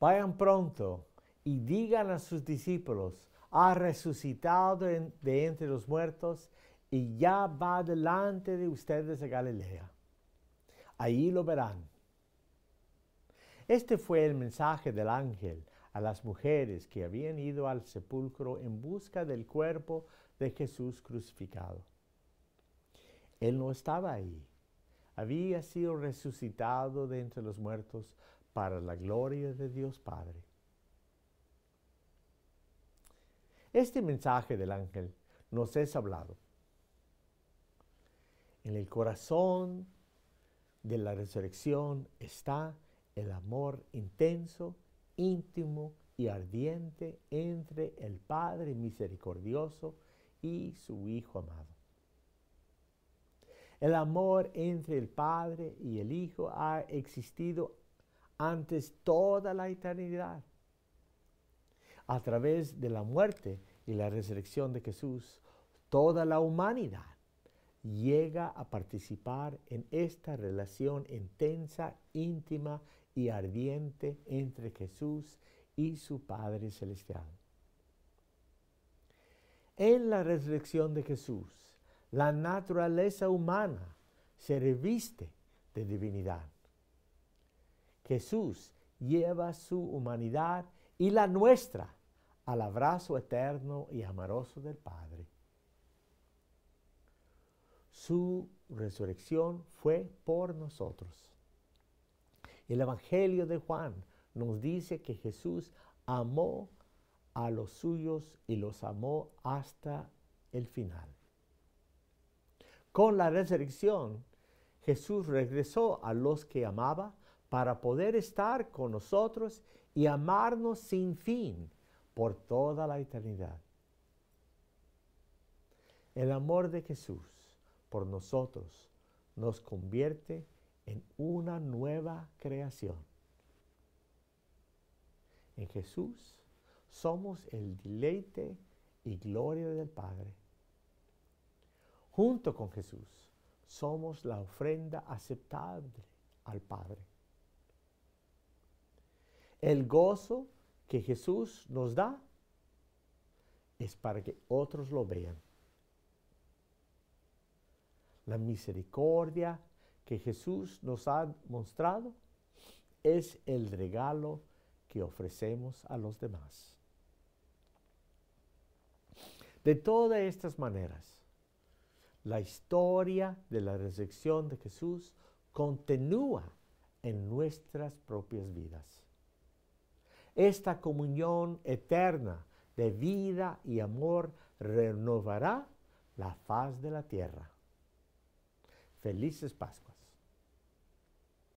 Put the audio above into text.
Vayan pronto y digan a sus discípulos, ha resucitado de entre los muertos y ya va delante de ustedes a Galilea. Ahí lo verán. Este fue el mensaje del ángel a las mujeres que habían ido al sepulcro en busca del cuerpo de Jesús crucificado. Él no estaba ahí. Había sido resucitado de entre los muertos para la gloria de Dios Padre. Este mensaje del ángel nos es hablado en el corazón de la resurrección está el amor intenso, íntimo y ardiente entre el Padre misericordioso y su Hijo amado. El amor entre el Padre y el Hijo ha existido antes toda la eternidad. A través de la muerte y la resurrección de Jesús, toda la humanidad llega a participar en esta relación intensa, íntima y ardiente entre Jesús y su Padre Celestial. En la resurrección de Jesús, la naturaleza humana se reviste de divinidad. Jesús lleva su humanidad y la nuestra al abrazo eterno y amoroso del Padre. Su resurrección fue por nosotros. El Evangelio de Juan nos dice que Jesús amó a los suyos y los amó hasta el final. Con la resurrección, Jesús regresó a los que amaba, para poder estar con nosotros y amarnos sin fin por toda la eternidad. El amor de Jesús por nosotros nos convierte en una nueva creación. En Jesús somos el deleite y gloria del Padre. Junto con Jesús somos la ofrenda aceptable al Padre. El gozo que Jesús nos da es para que otros lo vean. La misericordia que Jesús nos ha mostrado es el regalo que ofrecemos a los demás. De todas estas maneras, la historia de la resurrección de Jesús continúa en nuestras propias vidas. Esta comunión eterna de vida y amor renovará la faz de la tierra. Felices Pascuas.